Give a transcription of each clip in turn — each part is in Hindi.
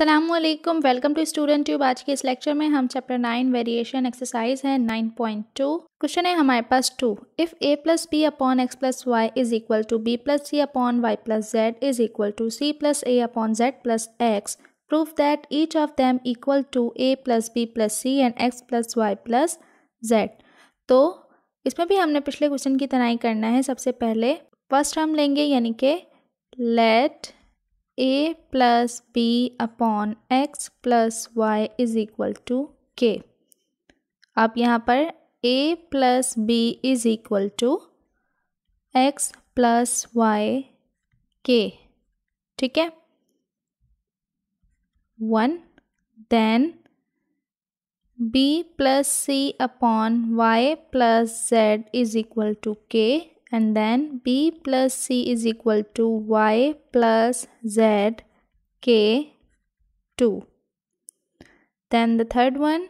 Aslam welcome to Student Tube आज के इस लेक्चर में हम चैप्टर नाइन वेरिएशन एक्सरसाइज है नाइन पॉइंट टू क्वेश्चन है हमारे पास two if A plus B upon X plus Y is equal to B plus C upon Y plus Z is equal to C plus A upon Z plus X prove that each of them equal to A plus B plus C and X plus Y plus Z तो इसमें भी हमने पिछले क्वेश्चन की तरह ही करना है सबसे पहले फर्स्ट हम लेंगे यानी कि let A plus B upon X plus Y is equal to K अब यहाँ पर A plus B is equal to X plus Y K ठीक है one then B plus C upon Y plus Z is equal to K and then b plus c is equal to y plus z k 2 then the third one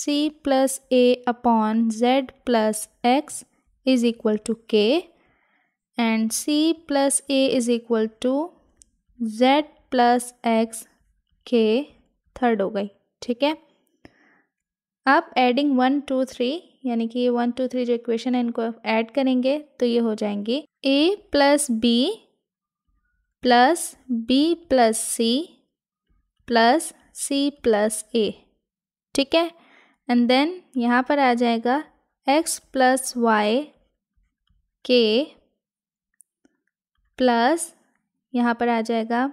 c plus a upon z plus x is equal to k and c plus a is equal to z plus x k third ho gai, ठीक है आप एडिंग वन टू थ्री यानी कि वन टू थ्री जो इक्वेशन है इनको ऐड करेंगे तो ये हो जाएंगी A plus B plus B plus C plus C plus A ठीक है एंड देन यहाँ पर आ जाएगा X plus Y K plus यहाँ पर आ जाएगा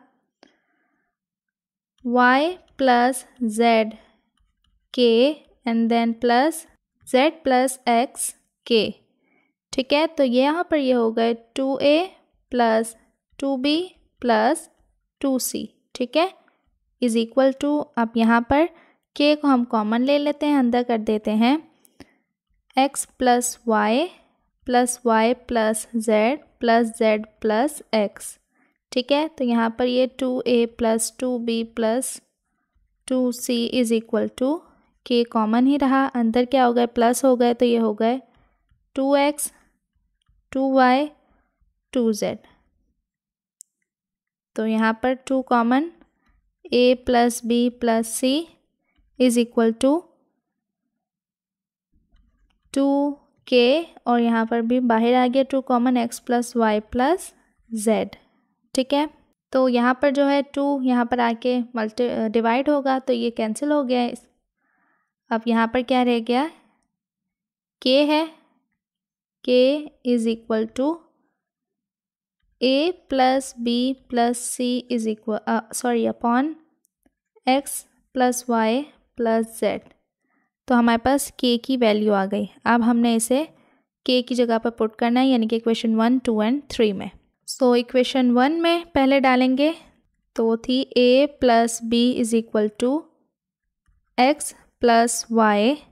Y plus Z K and then plus Z plus X K ठीक है तो यहाँ पर ये हो गए two A plus two B plus two C ठीक है इज़ इक्वल टू अब यहाँ पर के को हम कॉमन ले लेते हैं अंदर कर देते हैं X plus Y plus Y plus Z plus Z plus X ठीक है तो यहाँ पर ये two A plus two B plus two C is equal to K common ही रहा अंदर क्या हो गए प्लस हो गए तो ये हो गए two X two Y two Z तो यहाँ पर two common A plus B plus C is equal to two K और यहाँ पर भी बाहर आ गया two common X plus Y plus Z ठीक है तो यहाँ पर जो है टू यहाँ पर आके मल्टी डिवाइड होगा तो ये कैंसिल हो गया अब यहाँ पर क्या रह गया के है K is equal to A plus B plus C is equal sorry upon X plus Y plus Z तो हमारे पास के की वैल्यू आ गई अब हमने इसे के की जगह पर पुट करना है यानी कि equation one two and three में सो इक्वेशन वन में पहले डालेंगे तो थी A plus B is equal to X plus y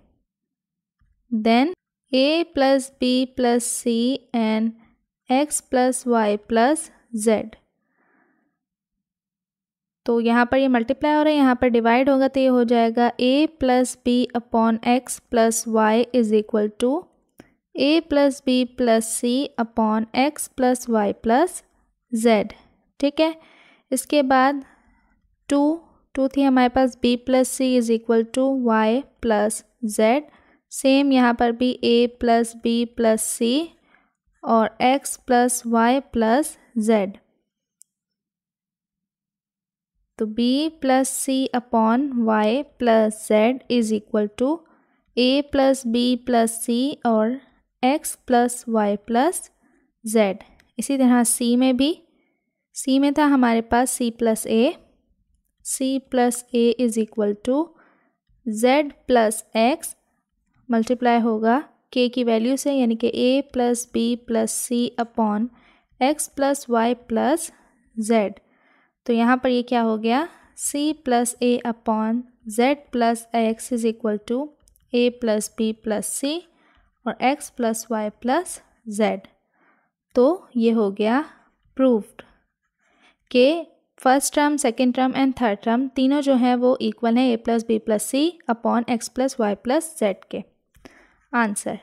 then a plus b plus c and x plus y plus z तो यहाँ पर ये मल्टीप्लाई हो रहा है यहाँ पर डिवाइड होगा तो ये हो जाएगा a plus B upon X plus Y is equal to A plus B plus C upon X plus Y plus Z ठीक है इसके बाद टू टू थी हमारे पास B plus C is equal to Y plus Z same यहाँ पर भी A plus B plus C और X plus Y plus Z तो b plus C upon Y plus Z is equal to A plus B plus C और X plus Y plus Z इसी तरह c में भी c में था हमारे पास c plus A c plus A is equal to Z plus X multiply होगा k की वैल्यू से यानी कि a plus B plus C upon X plus Y plus Z तो यहाँ पर ये क्या हो गया c plus A upon Z plus X is equal to A plus B plus C और x plus Y plus Z तो ये हो गया proof K first term second term and third term तीनों जो हैं वो इक्वल हैं A plus B plus C upon X plus Y plus Z K answer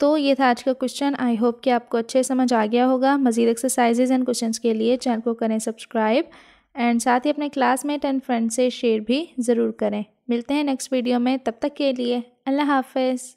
तो ये था आज का क्वेश्चन आई होप कि आपको अच्छे समझ आ गया होगा मजीद एक्सरसाइजेज एंड क्वेश्चन के लिए चैनल को करें सब्सक्राइब एंड साथ ही अपने क्लासमेट एंड फ्रेंड से शेयर भी ज़रूर करें मिलते हैं नेक्स्ट वीडियो में तब तक के लिए अल्लाह हाफिज़